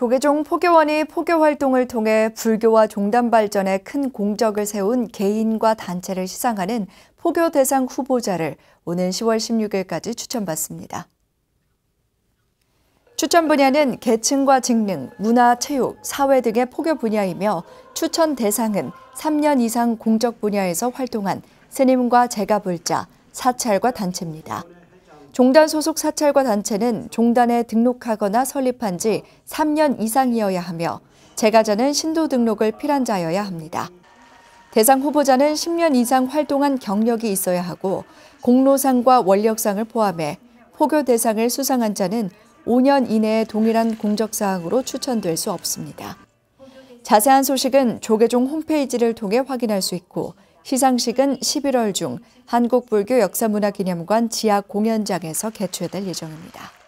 조계종 포교원이 포교 활동을 통해 불교와 종단 발전에 큰 공적을 세운 개인과 단체를 시상하는 포교 대상 후보자를 오는 10월 16일까지 추천받습니다. 추천 분야는 계층과 직능, 문화, 체육, 사회 등의 포교 분야이며 추천 대상은 3년 이상 공적 분야에서 활동한 스님과 제가불자, 사찰과 단체입니다. 종단 소속 사찰과 단체는 종단에 등록하거나 설립한 지 3년 이상이어야 하며 제가자는 신도 등록을 필한 자여야 합니다. 대상 후보자는 10년 이상 활동한 경력이 있어야 하고 공로상과 원력상을 포함해 포교 대상을 수상한 자는 5년 이내에 동일한 공적사항으로 추천될 수 없습니다. 자세한 소식은 조계종 홈페이지를 통해 확인할 수 있고 시상식은 11월 중 한국불교 역사문화기념관 지하 공연장에서 개최될 예정입니다.